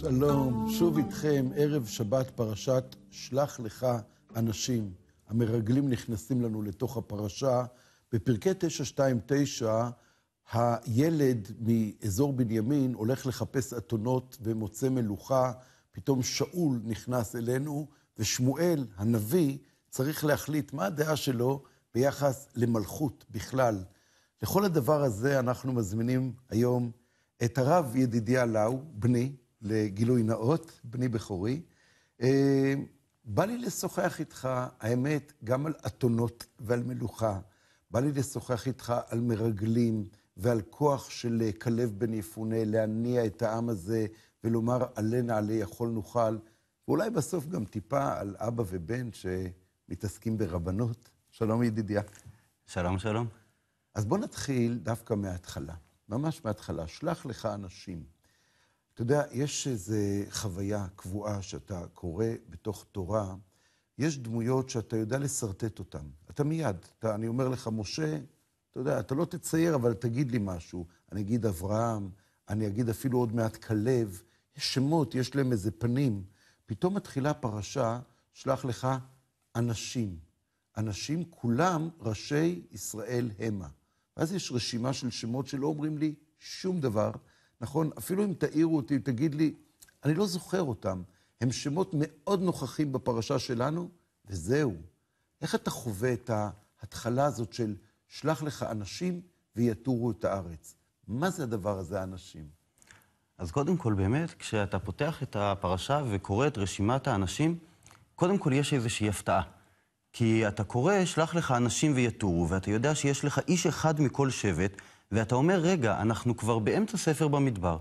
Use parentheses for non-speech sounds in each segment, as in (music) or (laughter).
שלום, שוב איתכם, ערב שבת פרשת שלח לך אנשים. המרגלים נכנסים לנו לתוך הפרשה. בפרקי 929, הילד מאזור בנימין הולך לחפש אתונות ומוצא מלוכה, פתאום שאול נכנס אלינו, ושמואל, הנביא, צריך להחליט מה הדעה שלו ביחס למלכות בכלל. לכל הדבר הזה אנחנו מזמינים היום את הרב ידידיה לאו, בני, לגילוי נאות, בני בכורי. אה, בא לי לשוחח איתך, האמת, גם על אתונות ועל מלוכה. בא לי לשוחח איתך על מרגלים ועל כוח של אה, כלב בן יפונה להניע את העם הזה ולומר, עלה נעלה יכול נוכל. ואולי בסוף גם טיפה על אבא ובן שמתעסקים ברבנות. שלום, ידידיה. שלום, שלום. אז בוא נתחיל דווקא מההתחלה, ממש מההתחלה. שלח לך אנשים. אתה יודע, יש איזו חוויה קבועה שאתה קורא בתוך תורה, יש דמויות שאתה יודע לשרטט אותן. אתה מיד, אתה, אני אומר לך, משה, אתה יודע, אתה לא תצייר, אבל תגיד לי משהו. אני אגיד אברהם, אני אגיד אפילו עוד מעט כלב. יש שמות, יש להם איזה פנים. פתאום מתחילה פרשה, שלח לך אנשים. אנשים כולם ראשי ישראל המה. ואז יש רשימה של שמות שלא אומרים לי שום דבר, נכון? אפילו אם תעירו אותי, תגיד לי, אני לא זוכר אותם. הם שמות מאוד נוכחים בפרשה שלנו, וזהו. איך אתה חווה את ההתחלה הזאת של שלח לך אנשים ויתורו את הארץ? מה זה הדבר הזה, האנשים? אז קודם כל, באמת, כשאתה פותח את הפרשה וקורא את רשימת האנשים, קודם כל יש איזושהי הפתעה. כי אתה קורא, שלח לך אנשים ויתורו, ואתה יודע שיש לך איש אחד מכל שבט, ואתה אומר, רגע, אנחנו כבר באמצע ספר במדבר,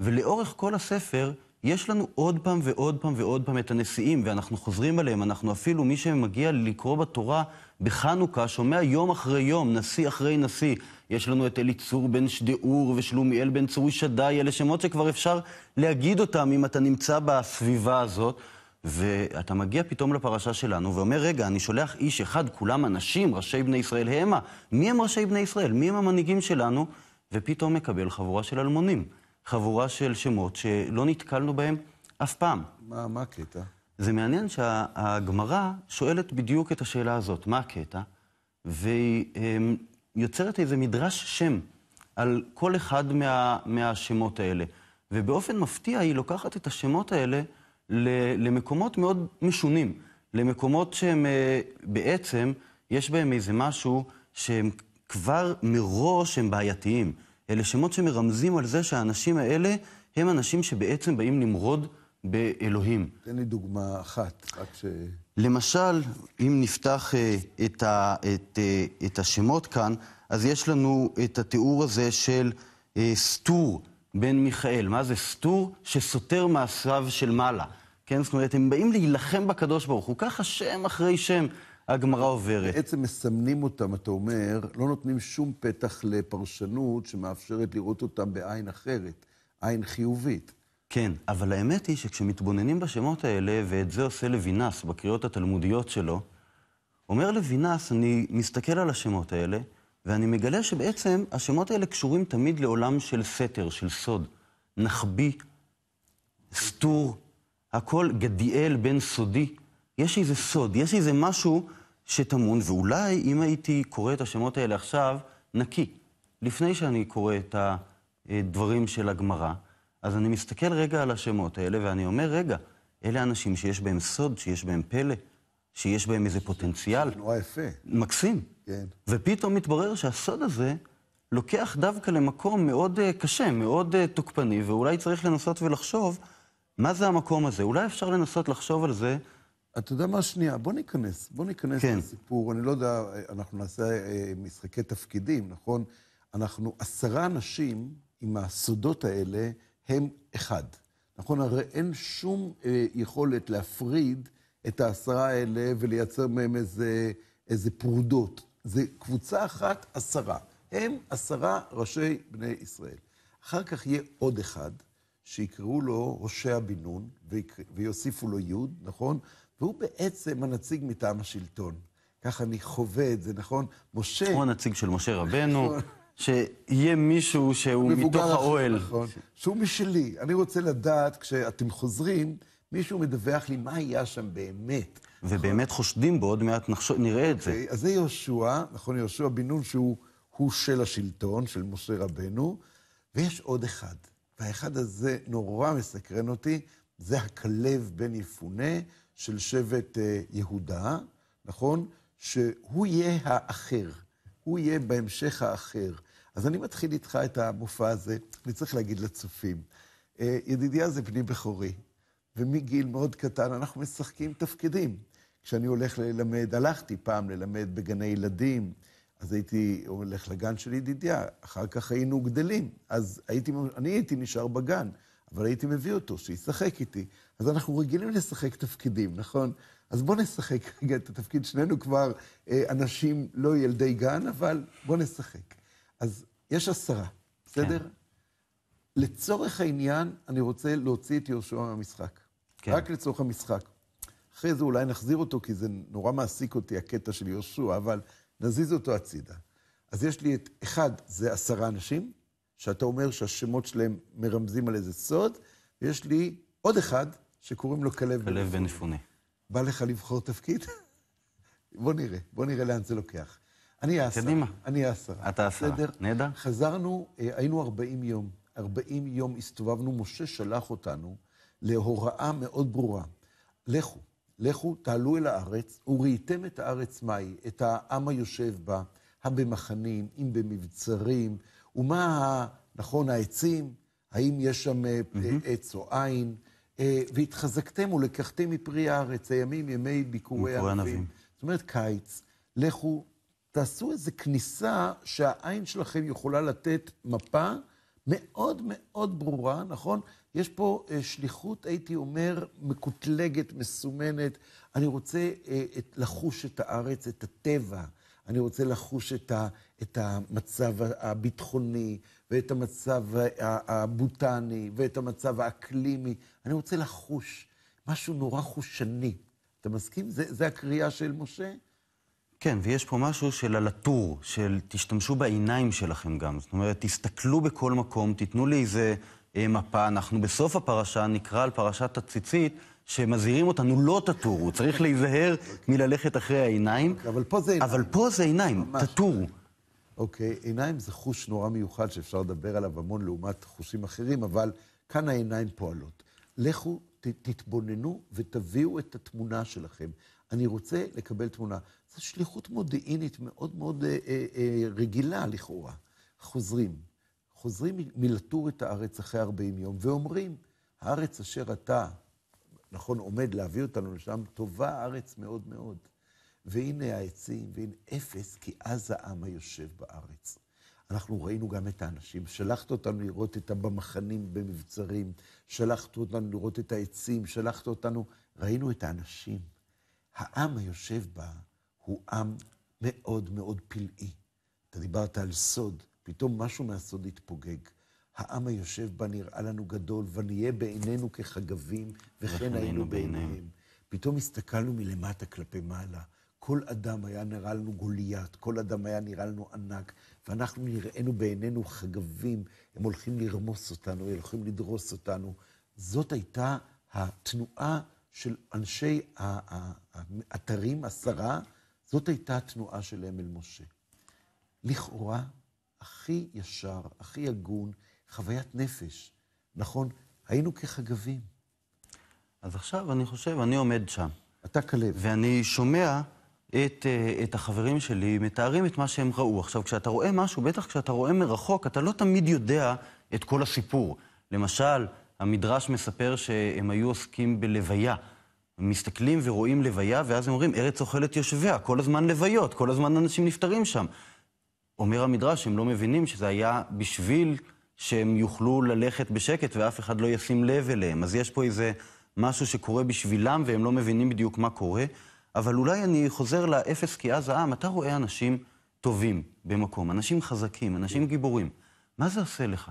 ולאורך כל הספר יש לנו עוד פעם ועוד פעם ועוד פעם את הנשיאים, ואנחנו חוזרים עליהם. אנחנו אפילו, מי שמגיע לקרוא בתורה בחנוכה, שומע יום אחרי יום, נשיא אחרי נשיא. יש לנו את אליצור בן שדאור ושלומיאל בן צורי שדאי, אלה שמות שכבר אפשר להגיד אותם אם אתה נמצא בסביבה הזאת. ואתה מגיע פתאום לפרשה שלנו ואומר, רגע, אני שולח איש אחד, כולם אנשים, ראשי בני ישראל המה. מי הם ראשי בני ישראל? מי הם המנהיגים שלנו? ופתאום מקבל חבורה של אלמונים. חבורה של שמות שלא נתקלנו בהם אף פעם. מה, מה הקטע? זה מעניין שהגמרא שואלת בדיוק את השאלה הזאת, מה הקטע? והיא אמ, יוצרת איזה מדרש שם על כל אחד מה, מהשמות האלה. ובאופן מפתיע היא לוקחת את השמות האלה למקומות מאוד משונים, למקומות שהם אה, בעצם, יש בהם איזה משהו שהם כבר מראש הם בעייתיים. אלה שמות שמרמזים על זה שהאנשים האלה הם אנשים שבעצם באים למרוד באלוהים. תן לי דוגמה אחת, רק ש... למשל, אם נפתח אה, את, ה, את, אה, את השמות כאן, אז יש לנו את התיאור הזה של uh, סטור, בן מיכאל. מה זה? סטור שסותר מעשיו של מעלה. כן? זאת אומרת, הם באים להילחם בקדוש ברוך הוא. ככה שם אחרי שם הגמרא עוברת. בעצם מסמנים אותם, אתה אומר, לא נותנים שום פתח לפרשנות שמאפשרת לראות אותם בעין אחרת, עין חיובית. כן, אבל האמת היא שכשמתבוננים בשמות האלה, ואת זה עושה לוינס בקריאות התלמודיות שלו, אומר לוינס, אני מסתכל על השמות האלה, ואני מגלה שבעצם השמות האלה קשורים תמיד לעולם של סתר, של סוד. נחבי, סתור, הכל גדיאל בן סודי. יש איזה סוד, יש איזה משהו שטמון, ואולי אם הייתי קורא את השמות האלה עכשיו, נקי. לפני שאני קורא את הדברים של הגמרא, אז אני מסתכל רגע על השמות האלה, ואני אומר, רגע, אלה אנשים שיש בהם סוד, שיש בהם פלא, שיש בהם איזה פוטנציאל. זה נורא יפה. מקסים. כן. ופתאום מתברר שהסוד הזה לוקח דווקא למקום מאוד uh, קשה, מאוד uh, תוקפני, ואולי צריך לנסות ולחשוב מה זה המקום הזה. אולי אפשר לנסות לחשוב על זה. אתה יודע מה? שנייה, בוא ניכנס. בוא ניכנס כן. לסיפור. אני לא יודע, אה, אנחנו נעשה uh, משחקי תפקידים, נכון? אנחנו עשרה אנשים עם הסודות האלה, הם אחד. נכון? הרי אין שום uh, יכולת להפריד את העשרה האלה ולייצר מהם איזה, איזה פרודות. זה קבוצה אחת, עשרה. הם עשרה ראשי בני ישראל. אחר כך יהיה עוד אחד, שיקראו לו הושע בן נון, ויוסיפו לו יוד, נכון? והוא בעצם הנציג מטעם השלטון. ככה אני חווה את זה, נכון? משה... הוא הנציג של משה רבנו. נכון. שיהיה מישהו שהוא מתוך האוהל. נכון, שהוא משלי. אני רוצה לדעת, כשאתם חוזרים, מישהו מדווח לי מה היה שם באמת. ובאמת חושדים בו, עוד מעט נחשוב, נראה את okay, זה. אוקיי, אז זה יהושע, נכון, יהושע בן נון, שהוא של השלטון, של משה רבנו, ויש עוד אחד, והאחד הזה נורא מסקרן אותי, זה הכלב בן יפונה של שבט אה, יהודה, נכון? שהוא יהיה האחר, הוא יהיה בהמשך האחר. אז אני מתחיל איתך את המופע הזה, אני צריך להגיד לצופים. אה, ידידיה זה בני בכורי, ומגיל מאוד קטן אנחנו משחקים תפקידים. כשאני הולך ללמד, הלכתי פעם ללמד בגני ילדים, אז הייתי הולך לגן של ידידיה, אחר כך היינו גדלים, אז הייתי, אני הייתי נשאר בגן, אבל הייתי מביא אותו, שישחק איתי. אז אנחנו רגילים לשחק תפקידים, נכון? אז בואו נשחק (laughs) רגע את התפקיד, שנינו כבר אה, אנשים, לא ילדי גן, אבל בואו נשחק. אז יש עשרה, בסדר? כן. לצורך העניין, אני רוצה להוציא את יהושע מהמשחק. כן. רק לצורך המשחק. אחרי זה אולי נחזיר אותו, כי זה נורא מעסיק אותי, הקטע של יהושע, אבל נזיז אותו הצידה. אז יש לי את, אחד, זה עשרה אנשים, שאתה אומר שהשמות שלהם מרמזים על איזה סוד, ויש לי עוד אחד שקוראים לו כלב בן כלב בן יפונה. בא לך לבחור תפקיד? (laughs) בוא נראה, בוא נראה לאן זה לוקח. אני העשרה. קדימה. אני העשרה. אתה עשרה. בסדר? נהדר. חזרנו, אה, היינו 40 יום. 40 יום הסתובבנו, משה שלח אותנו להוראה מאוד ברורה. לכו, לכו, תעלו אל הארץ, וראיתם את הארץ מהי, את העם היושב בה, הבמחנים, אם במבצרים, ומה, נכון, העצים, האם יש שם אה, עץ או עין, אה, והתחזקתם ולקחתם מפרי הארץ, הימים, ימי ביקורי ענבים. זאת אומרת, קיץ, לכו, תעשו איזו כניסה שהעין שלכם יכולה לתת מפה. מאוד מאוד ברורה, נכון? יש פה אה, שליחות, הייתי אומר, מקוטלגת, מסומנת. אני רוצה אה, לחוש את הארץ, את הטבע. אני רוצה לחוש את, ה, את המצב הביטחוני, ואת המצב הבוטני, ואת המצב האקלימי. אני רוצה לחוש משהו נורא חושני. אתה מסכים? זה, הקריאה של משה? כן, ויש פה משהו של הלטור, של תשתמשו בעיניים שלכם גם. זאת אומרת, תסתכלו בכל מקום, תיתנו לי איזה אה, מפה. אנחנו בסוף הפרשה נקרא על פרשת הציצית, שמזהירים אותנו, לא תטורו. צריך להיזהר מללכת אחרי העיניים. אוקיי, אבל פה זה עיניים. אבל פה זה עיניים, תטורו. אוקיי, okay, עיניים זה חוש נורא מיוחד שאפשר לדבר עליו המון לעומת חושים אחרים, אבל כאן העיניים פועלות. לכו, ת, תתבוננו ותביאו את התמונה שלכם. אני רוצה לקבל תמונה. זו שליחות מודיעינית מאוד מאוד אה, אה, אה, רגילה לכאורה. חוזרים, חוזרים מלטור את הארץ אחרי 40 יום, ואומרים, הארץ אשר אתה, נכון, עומד להביא אותנו לשם, טובה הארץ מאוד מאוד. והנה העצים, והנה אפס, כי אז העם היושב בארץ. אנחנו ראינו גם את האנשים. שלחת אותנו לראות את הבמחנים במבצרים, שלחת אותנו לראות את העצים, שלחת אותנו, ראינו את האנשים. העם היושב בה הוא עם מאוד מאוד פלאי. אתה דיברת על סוד, פתאום משהו מהסוד התפוגג. העם היושב בה נראה לנו גדול, ונהיה בעינינו כחגבים, וכן היינו בעיניהם. פתאום הסתכלנו מלמטה כלפי מעלה. כל אדם היה נראה לנו גוליית, כל אדם היה נראה לנו ענק, ואנחנו נראינו בעינינו חגבים, הם הולכים לרמוס אותנו, הם הולכים לדרוס אותנו. זאת הייתה התנועה של אנשי האתרים, עשרה, זאת הייתה התנועה שלהם אל משה. לכאורה, הכי ישר, הכי הגון, חוויית נפש. נכון, היינו כחגבים. אז עכשיו אני חושב, אני עומד שם. אתה כלב. ואני שומע את, אה, את החברים שלי מתארים את מה שהם ראו. עכשיו, כשאתה רואה משהו, בטח כשאתה רואה מרחוק, אתה לא תמיד יודע את כל הסיפור. למשל, המדרש מספר שהם היו עוסקים בלוויה. מסתכלים ורואים לוויה, ואז הם אומרים, ארץ אוכלת יושביה, כל הזמן לוויות, כל הזמן אנשים נפטרים שם. אומר המדרש, הם לא מבינים שזה היה בשביל שהם יוכלו ללכת בשקט ואף אחד לא ישים לב אליהם. אז יש פה איזה משהו שקורה בשבילם והם לא מבינים בדיוק מה קורה. אבל אולי אני חוזר לאפס כי אז העם, אתה רואה אנשים טובים במקום, אנשים חזקים, אנשים גיבורים. מה זה עושה לך?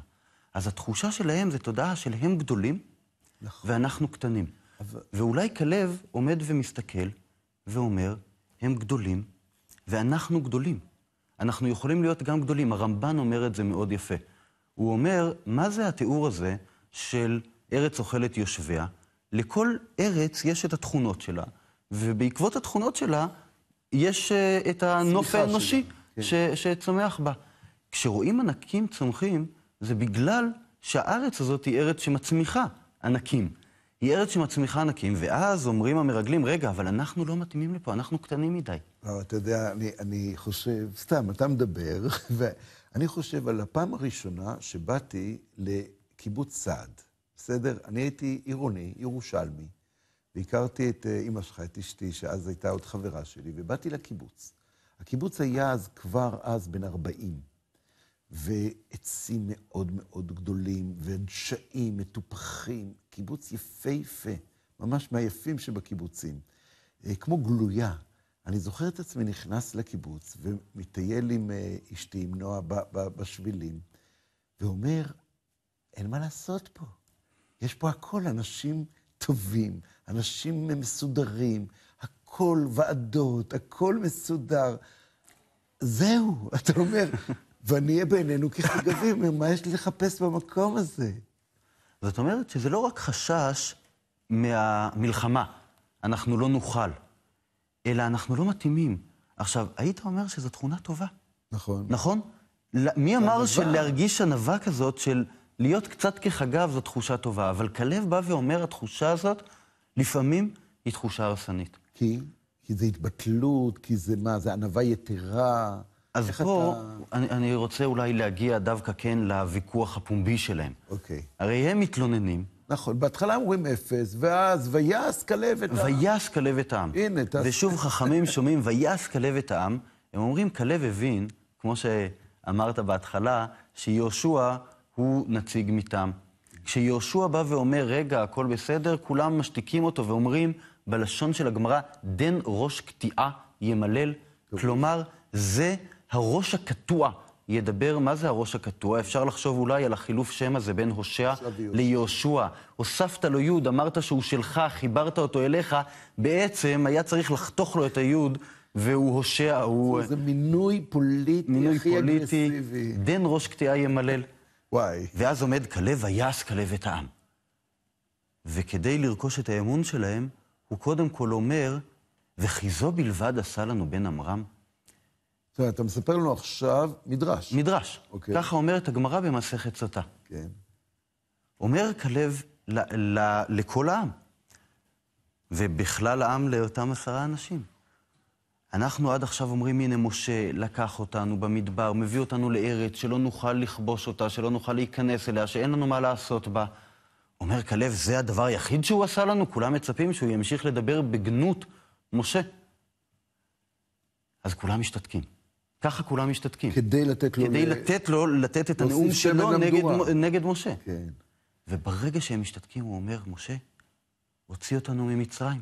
אז התחושה שלהם זה תודעה של הם גדולים, נכון. ואנחנו קטנים. אבל... ואולי כלב עומד ומסתכל ואומר, הם גדולים, ואנחנו גדולים. אנחנו יכולים להיות גם גדולים. הרמב"ן אומר את זה מאוד יפה. הוא אומר, מה זה התיאור הזה של ארץ אוכלת יושביה? לכל ארץ יש את התכונות שלה, ובעקבות התכונות שלה יש uh, את הנוף האנושי כן. שצומח בה. כשרואים ענקים צומחים, זה בגלל שהארץ הזאת היא ארץ שמצמיחה ענקים. היא ארץ שמצמיחה ענקים, ואז אומרים המרגלים, רגע, אבל אנחנו לא מתאימים לפה, אנחנו קטנים מדי. לא, אתה יודע, אני, אני חושב, סתם, אתה מדבר, (laughs) ואני חושב על הפעם הראשונה שבאתי לקיבוץ סעד, בסדר? אני הייתי עירוני, ירושלמי, והכרתי את אימא אה, שלך, את אשתי, שאז הייתה עוד חברה שלי, ובאתי לקיבוץ. הקיבוץ היה אז, כבר אז, בן 40. ועצים מאוד מאוד גדולים, ודשאים מטופחים, קיבוץ יפהפה, ממש מהיפים שבקיבוצים. אה, כמו גלויה. אני זוכר את עצמי נכנס לקיבוץ ומטייל עם אה, אשתי, עם נועה, בשבילים, ואומר, אין מה לעשות פה. יש פה הכל, אנשים טובים, אנשים מסודרים, הכל ועדות, הכל מסודר. זהו, אתה אומר, ונהיה בינינו כחגבים, (laughs) מה יש לי לחפש במקום הזה? זאת אומרת שזה לא רק חשש מהמלחמה, אנחנו לא נוכל, אלא אנחנו לא מתאימים. עכשיו, היית אומר שזו תכונה טובה. נכון. נכון? מי אמר ענבה. שלהרגיש ענווה כזאת של להיות קצת כחגב זו תחושה טובה, אבל כלב בא ואומר, התחושה הזאת לפעמים היא תחושה הרסנית. כי? כי זה התבטלות, כי זה מה, זה ענווה יתרה. אז פה אתה... אני, אני רוצה אולי להגיע דווקא כן לוויכוח הפומבי שלהם. אוקיי. הרי הם מתלוננים. נכון, בהתחלה אומרים אפס, ואז ויעש כלב את העם. ויעש כלב את העם. הנה, תעשה. ושוב חכמים שומעים, ויעש כלב את העם. הם אומרים, כלב הבין, כמו שאמרת בהתחלה, שיהושע הוא נציג מטעם. כשיהושע בא ואומר, רגע, הכל בסדר, כולם משתיקים אותו ואומרים, בלשון של הגמרא, דן ראש קטיעה ימלל. כלומר, זה הראש הקטוע ידבר, מה זה הראש הקטוע? אפשר לחשוב אולי על החילוף שם הזה בין הושע ליהושע. הוספת לו יוד, אמרת שהוא שלך, חיברת אותו אליך, בעצם היה צריך לחתוך לו את היוד. והוא הושע, הוא... זה מינוי פוליטי מינוי הכי פוליטי, אגרסיבי. דן ראש קטיעה ימלל. וואי. ואז עומד כלב ויעש כלב את העם. וכדי לרכוש את האמון שלהם, הוא קודם כל אומר, וכי זו בלבד עשה לנו בן עמרם. זאת אומרת, אתה מספר לנו עכשיו מדרש. מדרש. אוקיי. ככה אומרת הגמרא במסכת סוטה. כן. אומר כלב ל- ל- לכל העם, ובכלל העם לאותם עשרה אנשים. אנחנו עד עכשיו אומרים, הנה משה לקח אותנו במדבר, מביא אותנו לארץ שלא נוכל לכבוש אותה, שלא נוכל להיכנס אליה, שאין לנו מה לעשות בה. אומר כלב, זה הדבר היחיד שהוא עשה לנו? כולם מצפים שהוא ימשיך לדבר בגנות משה. אז כולם משתתקים. ככה כולם משתתקים. כדי לתת לו... כדי ל... לתת לו, לתת את הנאום שלו נגד, נגד משה. כן. וברגע שהם משתתקים, הוא אומר, משה, הוציא אותנו ממצרים,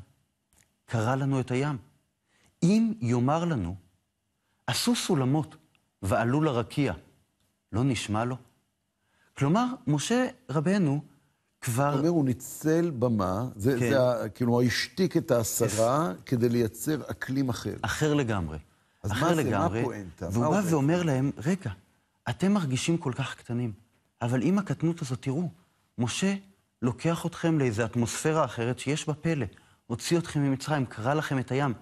קרע לנו את הים. אם יאמר לנו, עשו סולמות ועלו לרקיע, לא נשמע לו? כלומר, משה רבנו כבר... הוא אומר, הוא ניצל במה, זה, כן. זה כאילו, השתיק את ההסרה כדי לייצר אקלים אחר. אחר לגמרי. אז מה זה, לגמרי. מה הפואנטה? והוא בא ואומר להם, רגע, אתם מרגישים כל כך קטנים, אבל עם הקטנות הזאת, תראו, משה לוקח אתכם לאיזו אטמוספירה אחרת שיש בה פלא. הוציא אתכם ממצרים, קרע לכם את הים.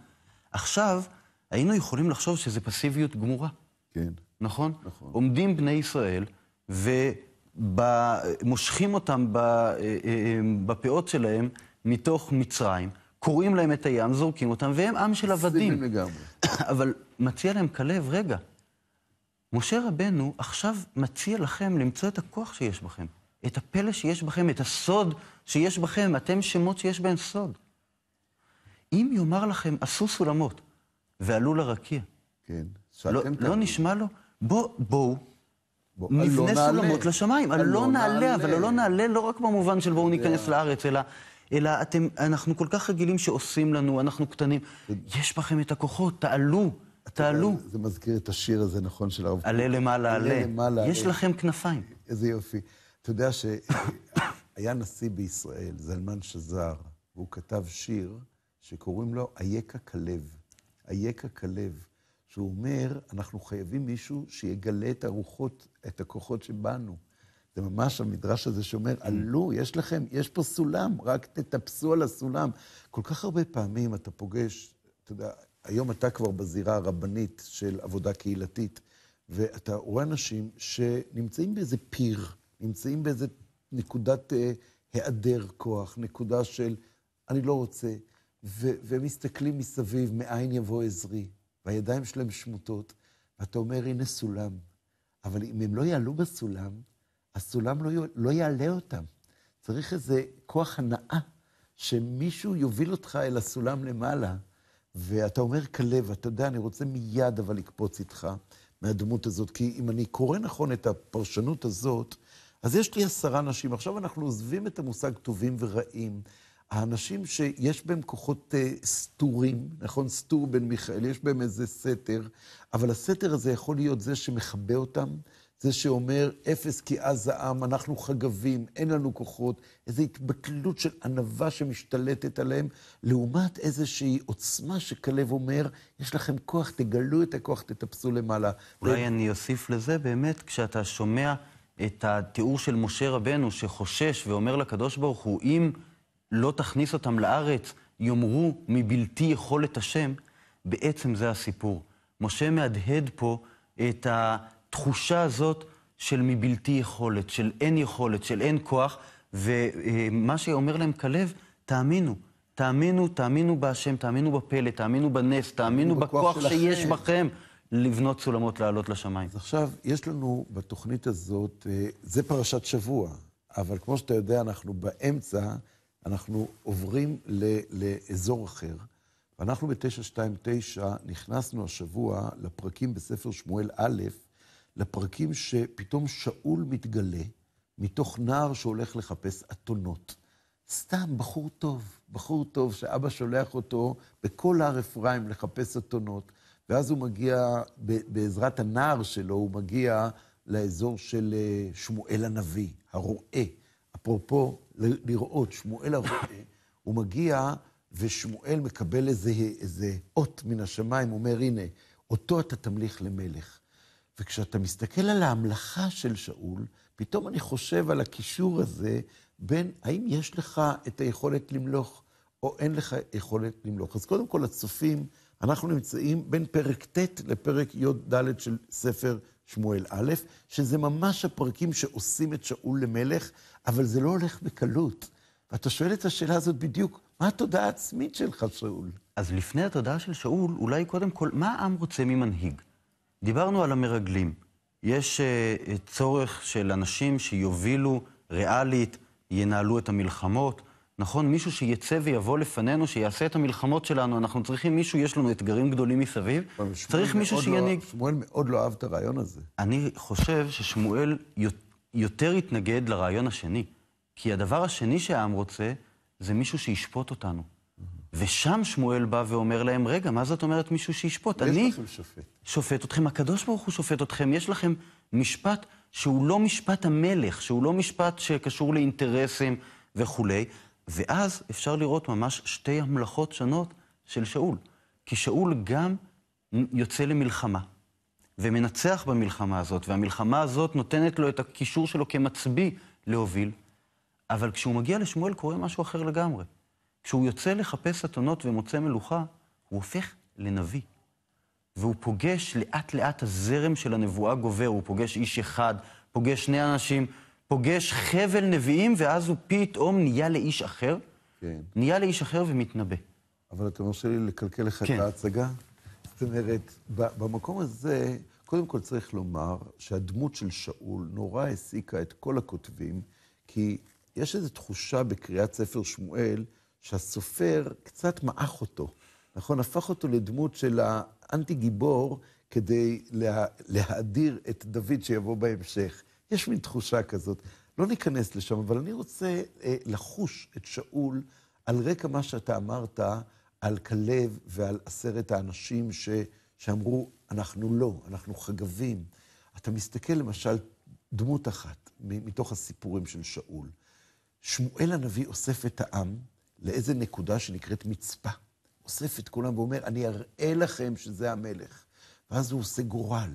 עכשיו, היינו יכולים לחשוב שזה פסיביות גמורה. כן. נכון? נכון. עומדים בני ישראל ומושכים אותם אה, אה, אה, בפאות שלהם מתוך מצרים, קוראים להם את הים, זורקים אותם, והם עם של עבדים. (coughs) אבל מציע להם כלב, רגע, משה רבנו עכשיו מציע לכם למצוא את הכוח שיש בכם, את הפלא שיש בכם, את הסוד שיש בכם, אתם שמות שיש בהם סוד. אם יאמר לכם, עשו סולמות, ועלו לרקיע. כן, לא, לא נשמע לו? בוא, בואו, בוא, נבנה לא סולמות לשמיים. לא, לא נעלה, אבל לא נעלה לא רק במובן של בואו ניכנס לארץ, אלא אלא אתם, אנחנו כל כך רגילים שעושים לנו, אנחנו קטנים. יש בכם את הכוחות, תעלו, תעלו. זה מזכיר את השיר הזה, נכון, של הרב... עלה למעלה, עלה. למעלה, יש לכם כנפיים. איזה יופי. אתה יודע שהיה נשיא בישראל, זלמן שזר, והוא כתב שיר שקוראים לו אייקה כלב. אייקה כלב. שהוא אומר, אנחנו חייבים מישהו שיגלה את הרוחות, את הכוחות שבאנו. זה ממש, המדרש הזה שאומר, mm. עלו, יש לכם, יש פה סולם, רק תטפסו על הסולם. כל כך הרבה פעמים אתה פוגש, אתה יודע, היום אתה כבר בזירה הרבנית של עבודה קהילתית, ואתה רואה אנשים שנמצאים באיזה פיר, נמצאים באיזה נקודת אה, היעדר כוח, נקודה של אני לא רוצה, ו- והם מסתכלים מסביב, מאין יבוא עזרי, והידיים שלהם שמוטות, ואתה אומר, הנה סולם. אבל אם הם לא יעלו בסולם, הסולם לא, לא יעלה אותם. צריך איזה כוח הנאה, שמישהו יוביל אותך אל הסולם למעלה, ואתה אומר, כלב, אתה יודע, אני רוצה מיד אבל לקפוץ איתך מהדמות הזאת, כי אם אני קורא נכון את הפרשנות הזאת, אז יש לי עשרה נשים. עכשיו אנחנו עוזבים את המושג טובים ורעים. האנשים שיש בהם כוחות uh, סתורים, נכון? סתור בן מיכאל, יש בהם איזה סתר, אבל הסתר הזה יכול להיות זה שמכבה אותם, זה שאומר, אפס כי אז העם, אנחנו חגבים, אין לנו כוחות, איזו התבטלות של ענווה שמשתלטת עליהם, לעומת איזושהי עוצמה שכלב אומר, יש לכם כוח, תגלו את הכוח, תטפסו למעלה. אולי ו... אני אוסיף לזה, באמת, כשאתה שומע את התיאור של משה רבנו, שחושש ואומר לקדוש ברוך הוא, אם לא תכניס אותם לארץ, יאמרו מבלתי יכולת השם, בעצם זה הסיפור. משה מהדהד פה את ה... התחושה הזאת של מבלתי יכולת, של אין יכולת, של אין כוח, ומה שאומר להם כלב, תאמינו. תאמינו, תאמינו בהשם, תאמינו בפלא, תאמינו בנס, תאמינו בכוח, שיש בכם לבנות סולמות לעלות לשמיים. אז עכשיו, יש לנו בתוכנית הזאת, אה, זה פרשת שבוע, אבל כמו שאתה יודע, אנחנו באמצע, אנחנו עוברים ל- לאזור אחר. ואנחנו ב-929 נכנסנו השבוע לפרקים בספר שמואל א', לפרקים שפתאום שאול מתגלה מתוך נער שהולך לחפש אתונות. סתם בחור טוב, בחור טוב שאבא שולח אותו בכל הר אפרים לחפש אתונות, ואז הוא מגיע, בעזרת הנער שלו, הוא מגיע לאזור של אה, שמואל הנביא, הרועה. אפרופו לראות, שמואל הרועה, הוא מגיע ושמואל מקבל איזה, איזה אות מן השמיים, אומר, הנה, אותו אתה תמליך למלך. וכשאתה מסתכל על ההמלכה של שאול, פתאום אני חושב על הקישור הזה בין האם יש לך את היכולת למלוך או אין לך יכולת למלוך. אז קודם כל, הצופים, אנחנו נמצאים בין פרק ט' לפרק י"ד של ספר שמואל א', שזה ממש הפרקים שעושים את שאול למלך, אבל זה לא הולך בקלות. ואתה שואל את השאלה הזאת בדיוק, מה התודעה העצמית שלך, שאול? אז לפני התודעה של שאול, אולי קודם כל, מה העם רוצה ממנהיג? דיברנו על המרגלים. יש uh, צורך של אנשים שיובילו ריאלית, ינהלו את המלחמות. נכון, מישהו שיצא ויבוא לפנינו, שיעשה את המלחמות שלנו. אנחנו צריכים מישהו, יש לנו אתגרים גדולים מסביב. צריך מישהו לא- שינהיג... לא, שמואל מאוד לא אהב את הרעיון הזה. אני חושב ששמואל יותר התנגד לרעיון השני. כי הדבר השני שהעם רוצה, זה מישהו שישפוט אותנו. ושם שמואל בא ואומר להם, רגע, מה זאת אומרת מישהו שישפוט? אני שופט. שופט אתכם, הקדוש ברוך הוא שופט אתכם, יש לכם משפט שהוא לא משפט המלך, שהוא לא משפט שקשור לאינטרסים וכולי. ואז אפשר לראות ממש שתי המלכות שונות של שאול. כי שאול גם יוצא למלחמה, ומנצח במלחמה הזאת, והמלחמה הזאת נותנת לו את הקישור שלו כמצביא להוביל, אבל כשהוא מגיע לשמואל קורה משהו אחר לגמרי. כשהוא יוצא לחפש אתונות ומוצא מלוכה, הוא הופך לנביא. והוא פוגש לאט-לאט הזרם של הנבואה גובר, הוא פוגש איש אחד, פוגש שני אנשים, פוגש חבל נביאים, ואז הוא פתאום נהיה לאיש אחר. כן. נהיה לאיש אחר ומתנבא. אבל אתה מרשה לי לקלקל לך כן. את ההצגה? זאת אומרת, במקום הזה, קודם כל צריך לומר שהדמות של שאול נורא העסיקה את כל הכותבים, כי יש איזו תחושה בקריאת ספר שמואל, שהסופר קצת מעך אותו, נכון? הפך אותו לדמות של האנטי-גיבור כדי לה, להאדיר את דוד שיבוא בהמשך. יש מין תחושה כזאת. לא ניכנס לשם, אבל אני רוצה אה, לחוש את שאול על רקע מה שאתה אמרת על כלב ועל עשרת האנשים ש, שאמרו, אנחנו לא, אנחנו חגבים. אתה מסתכל למשל דמות אחת מתוך הסיפורים של שאול. שמואל הנביא אוסף את העם, לאיזה נקודה שנקראת מצפה. אוסף את כולם ואומר, אני אראה לכם שזה המלך. ואז הוא עושה גורל,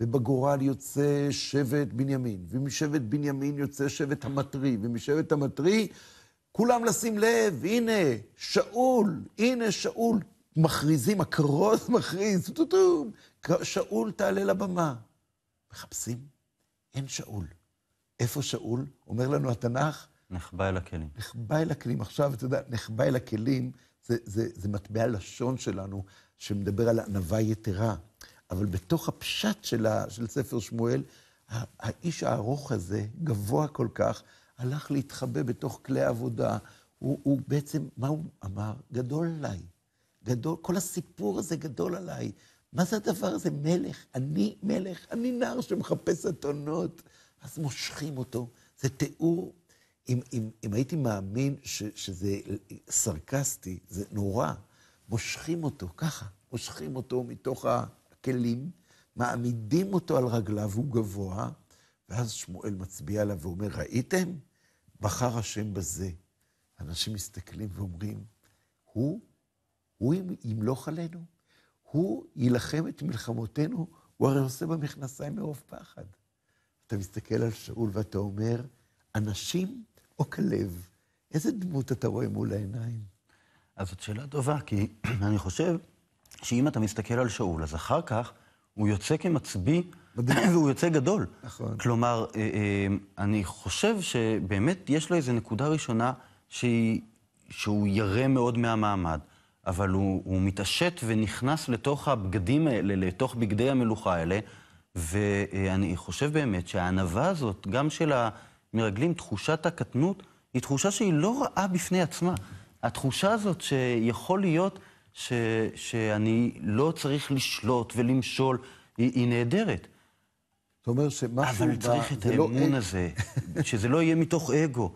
ובגורל יוצא שבט בנימין, ומשבט בנימין יוצא שבט המטרי, ומשבט המטרי, כולם לשים לב, הנה, שאול, הנה שאול. מכריזים, הכרוז מכריז, טוטוטום, שאול תעלה לבמה. מחפשים, אין שאול. איפה שאול? אומר לנו התנ"ך, נחבא אל הכלים. נחבא אל הכלים. עכשיו, אתה יודע, נחבא אל הכלים, זה, זה, זה מטבע לשון שלנו, שמדבר על ענווה יתרה. אבל בתוך הפשט שלה, של ספר שמואל, האיש הארוך הזה, גבוה כל כך, הלך להתחבא בתוך כלי עבודה. הוא, הוא בעצם, מה הוא אמר? גדול עליי. גדול, כל הסיפור הזה גדול עליי. מה זה הדבר הזה? מלך. אני מלך, אני נער שמחפש אתונות. אז מושכים אותו. זה תיאור אם, אם, אם הייתי מאמין ש, שזה סרקסטי, זה נורא, מושכים אותו ככה, מושכים אותו מתוך הכלים, מעמידים אותו על רגליו, הוא גבוה, ואז שמואל מצביע עליו ואומר, ראיתם? בחר השם בזה. אנשים מסתכלים ואומרים, הוא, הוא ימלוך עלינו, הוא יילחם את מלחמותינו, הוא הרי עושה במכנסיים מרוב פחד. אתה מסתכל על שאול ואתה אומר, אנשים או כלב? איזה דמות אתה רואה מול העיניים? אז זאת שאלה טובה, כי (clears throat) אני חושב שאם אתה מסתכל על שאול, אז אחר כך הוא יוצא כמצביא, (clears throat) והוא יוצא גדול. נכון. כלומר, אה, אה, אני חושב שבאמת יש לו איזו נקודה ראשונה שהיא, שהוא ירא מאוד מהמעמד, אבל הוא, הוא מתעשת ונכנס לתוך הבגדים האלה, לתוך בגדי המלוכה האלה, ואני חושב באמת שהענווה הזאת, גם של ה... מרגלים, תחושת הקטנות, היא תחושה שהיא לא רעה בפני עצמה. התחושה הזאת שיכול להיות ש, שאני לא צריך לשלוט ולמשול, היא, היא נהדרת. אתה אומר שמשהו... אבל צריך ב... את לא האמון לא... הזה, (laughs) שזה לא יהיה מתוך אגו.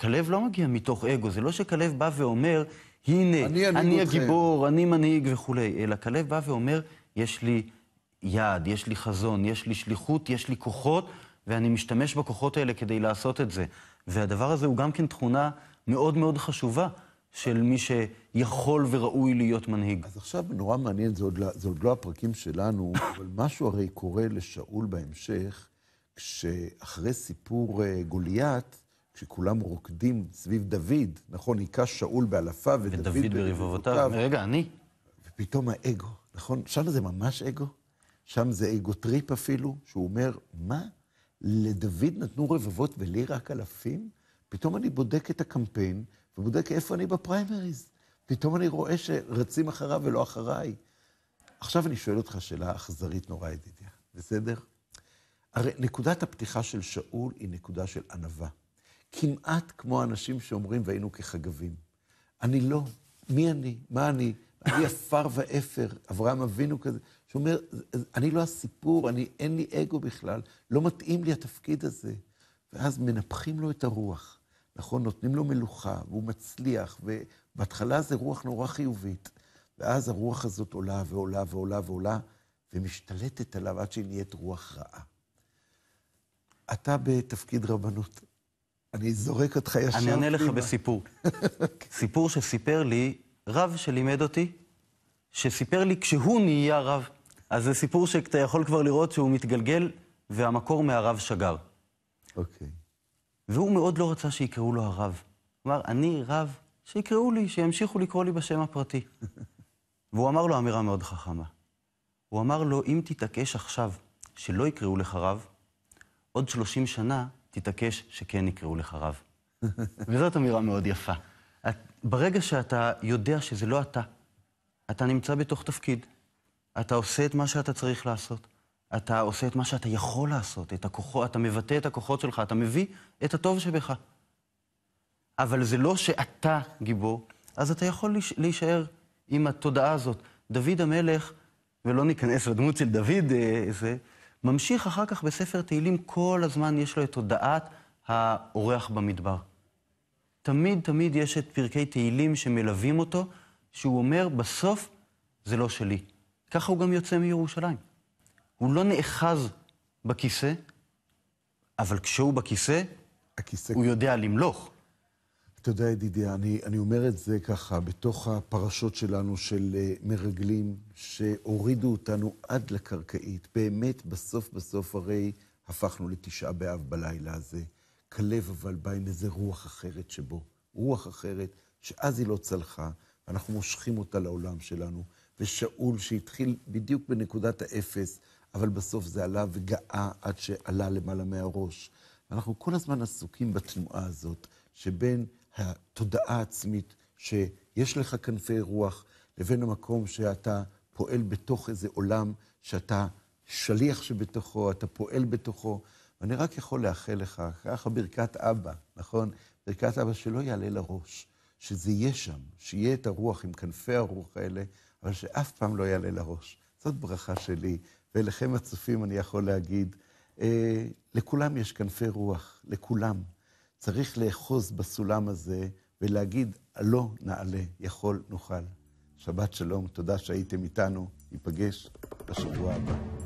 כלב לא מגיע מתוך אגו, זה לא שכלב בא ואומר, הנה, אני, אני הגיבור, אני מנהיג וכולי, אלא כלב בא ואומר, יש לי יעד, יש לי חזון, יש לי שליחות, יש לי כוחות, ואני משתמש בכוחות האלה כדי לעשות את זה. והדבר הזה הוא גם כן תכונה מאוד מאוד חשובה של מי שיכול וראוי להיות מנהיג. אז עכשיו נורא מעניין, זה עוד, לא, זה עוד לא הפרקים שלנו, (laughs) אבל משהו הרי קורה לשאול בהמשך, כשאחרי סיפור אה, גוליית, כשכולם רוקדים סביב דוד, נכון? היכה שאול באלפיו ודוד, ודוד ברבבותיו. רגע, אני. ופתאום האגו, נכון? שם זה ממש אגו. שם זה אגו טריפ אפילו, שהוא אומר, מה? לדוד נתנו רבבות ולי רק אלפים? פתאום אני בודק את הקמפיין ובודק איפה אני בפריימריז. פתאום אני רואה שרצים אחריו ולא אחריי. עכשיו אני שואל אותך שאלה אכזרית נורא, ידידיה, בסדר? הרי נקודת הפתיחה של שאול היא נקודה של ענווה. כמעט כמו האנשים שאומרים, והיינו כחגבים. אני לא. מי אני? מה אני? אני עפר ואפר, אברהם אבינו כזה, שאומר, אני לא הסיפור, אני, אין לי אגו בכלל, לא מתאים לי התפקיד הזה. ואז מנפחים לו את הרוח, נכון? נותנים לו מלוכה, והוא מצליח, ובהתחלה זה רוח נורא חיובית. ואז הרוח הזאת עולה ועולה ועולה ועולה, ומשתלטת עליו עד שהיא נהיית רוח רעה. אתה בתפקיד רבנות. אני זורק אותך ישר. אני אענה לך בסיפור. (laughs) אוקיי. סיפור שסיפר לי רב שלימד אותי, שסיפר לי כשהוא נהיה רב. אז זה סיפור שאתה יכול כבר לראות שהוא מתגלגל, והמקור מהרב שגר. אוקיי. Okay. והוא מאוד לא רצה שיקראו לו הרב. כלומר, אני רב, שיקראו לי, שימשיכו לקרוא לי בשם הפרטי. (laughs) והוא אמר לו אמירה מאוד חכמה. הוא אמר לו, אם תתעקש עכשיו שלא יקראו לך רב, עוד 30 שנה תתעקש שכן יקראו לך רב. (laughs) וזאת אמירה מאוד יפה. ברגע שאתה יודע שזה לא אתה, אתה נמצא בתוך תפקיד, אתה עושה את מה שאתה צריך לעשות, אתה עושה את מה שאתה יכול לעשות, את הכוחו, אתה מבטא את הכוחות שלך, אתה מביא את הטוב שבך. אבל זה לא שאתה גיבור, אז אתה יכול להישאר עם התודעה הזאת. דוד המלך, ולא ניכנס לדמות של דוד, אה, זה, ממשיך אחר כך בספר תהילים, כל הזמן יש לו את תודעת האורח במדבר. תמיד תמיד יש את פרקי תהילים שמלווים אותו, שהוא אומר, בסוף זה לא שלי. ככה הוא גם יוצא מירושלים. הוא לא נאחז בכיסא, אבל כשהוא בכיסא, הכיסא... הוא יודע למלוך. אתה יודע, ידידיה, אני, אני אומר את זה ככה, בתוך הפרשות שלנו של uh, מרגלים שהורידו אותנו עד לקרקעית, באמת, בסוף בסוף הרי הפכנו לתשעה באב בלילה הזה. הכלב אבל בא עם איזה רוח אחרת שבו, רוח אחרת שאז היא לא צלחה, ואנחנו מושכים אותה לעולם שלנו. ושאול שהתחיל בדיוק בנקודת האפס, אבל בסוף זה עלה וגאה עד שעלה למעלה מהראש. אנחנו כל הזמן עסוקים בתנועה הזאת, שבין התודעה העצמית, שיש לך כנפי רוח, לבין המקום שאתה פועל בתוך איזה עולם, שאתה שליח שבתוכו, אתה פועל בתוכו. ואני רק יכול לאחל לך, ככה ברכת אבא, נכון? ברכת אבא שלא יעלה לראש, שזה יהיה שם, שיהיה את הרוח עם כנפי הרוח האלה, אבל שאף פעם לא יעלה לראש. זאת ברכה שלי, ואליכם הצופים אני יכול להגיד, אה, לכולם יש כנפי רוח, לכולם. צריך לאחוז בסולם הזה ולהגיד, לא נעלה, יכול, נוכל. שבת שלום, תודה שהייתם איתנו, ניפגש בשבוע הבא.